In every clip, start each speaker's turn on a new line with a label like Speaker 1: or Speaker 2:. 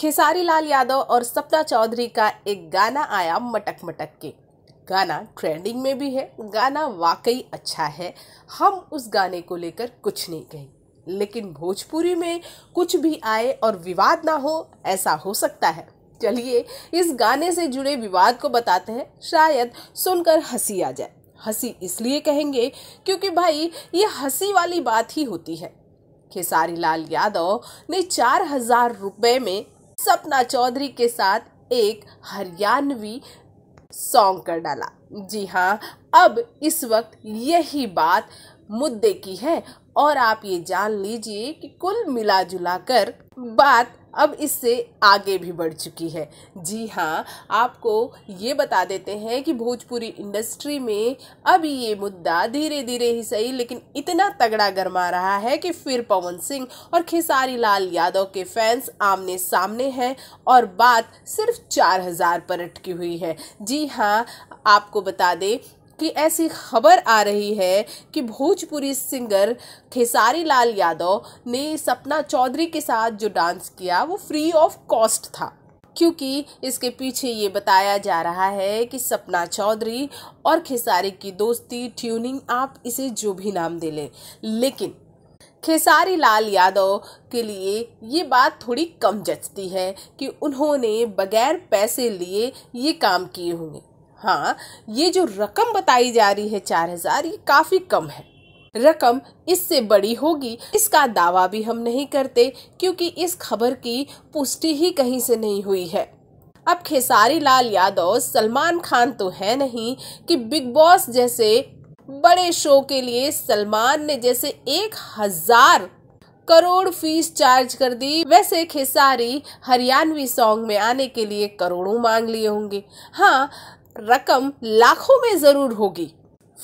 Speaker 1: खेसारी लाल यादव और सपना चौधरी का एक गाना आया मटक मटक के गाना ट्रेंडिंग में भी है गाना वाकई अच्छा है हम उस गाने को लेकर कुछ नहीं कहें लेकिन भोजपुरी में कुछ भी आए और विवाद ना हो ऐसा हो सकता है चलिए इस गाने से जुड़े विवाद को बताते हैं शायद सुनकर हंसी आ जाए हंसी इसलिए कहेंगे क्योंकि भाई ये हंसी वाली बात ही होती है खेसारी लाल यादव ने चार हजार रुपये में सपना चौधरी के साथ एक हरियाणवी सॉन्ग कर डाला जी हाँ अब इस वक्त यही बात मुद्दे की है और आप ये जान लीजिए कि कुल मिला जुला कर बात अब इससे आगे भी बढ़ चुकी है जी हाँ आपको ये बता देते हैं कि भोजपुरी इंडस्ट्री में अब ये मुद्दा धीरे धीरे ही सही लेकिन इतना तगड़ा गरमा रहा है कि फिर पवन सिंह और खेसारी लाल यादव के फैंस आमने सामने हैं और बात सिर्फ चार हज़ार पर अटकी हुई है जी हाँ आपको बता दें कि ऐसी खबर आ रही है कि भोजपुरी सिंगर खेसारी लाल यादव ने सपना चौधरी के साथ जो डांस किया वो फ्री ऑफ कॉस्ट था क्योंकि इसके पीछे ये बताया जा रहा है कि सपना चौधरी और खेसारी की दोस्ती ट्यूनिंग आप इसे जो भी नाम दे लें लेकिन खेसारी लाल यादव के लिए ये बात थोड़ी कम जचती है कि उन्होंने बगैर पैसे लिए ये काम किए होंगे हाँ ये जो रकम बताई जा रही है चार हज़ार ये काफ़ी कम है रकम इससे बड़ी होगी इसका दावा भी हम नहीं करते क्योंकि इस खबर की पुष्टि ही कहीं से नहीं हुई है अब खेसारी लाल यादव सलमान खान तो है नहीं कि बिग बॉस जैसे बड़े शो के लिए सलमान ने जैसे एक हजार करोड़ फीस चार्ज कर दी वैसे खेसारी हरियाणवी सॉन्ग में आने के लिए करोड़ों मांग लिए होंगे हाँ रकम लाखों में ज़रूर होगी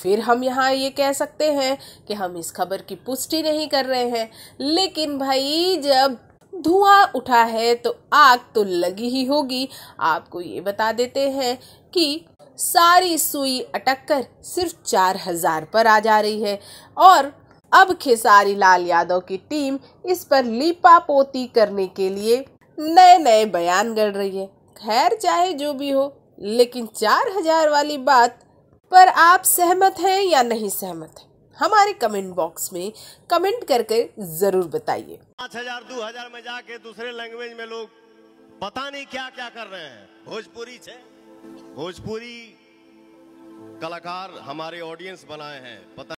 Speaker 1: फिर हम यहाँ ये कह सकते हैं कि हम इस खबर की पुष्टि नहीं कर रहे हैं लेकिन भाई जब धुआं उठा है तो आग तो लगी ही होगी आपको ये बता देते हैं कि सारी सुई अटक कर सिर्फ चार हजार पर आ जा रही है और अब खेसारी लाल यादव की टीम इस पर पोती करने के लिए नए नए बयान गढ़ रही है खैर चाहे जो भी हो लेकिन चार हजार वाली बात पर आप सहमत हैं या नहीं सहमत हैं हमारे कमेंट बॉक्स में कमेंट करके जरूर बताइए पाँच हजार दो हजार में जाके दूसरे लैंग्वेज में लोग पता नहीं क्या क्या कर रहे हैं भोजपुरी छे भोजपुरी कलाकार हमारे ऑडियंस बनाए हैं पता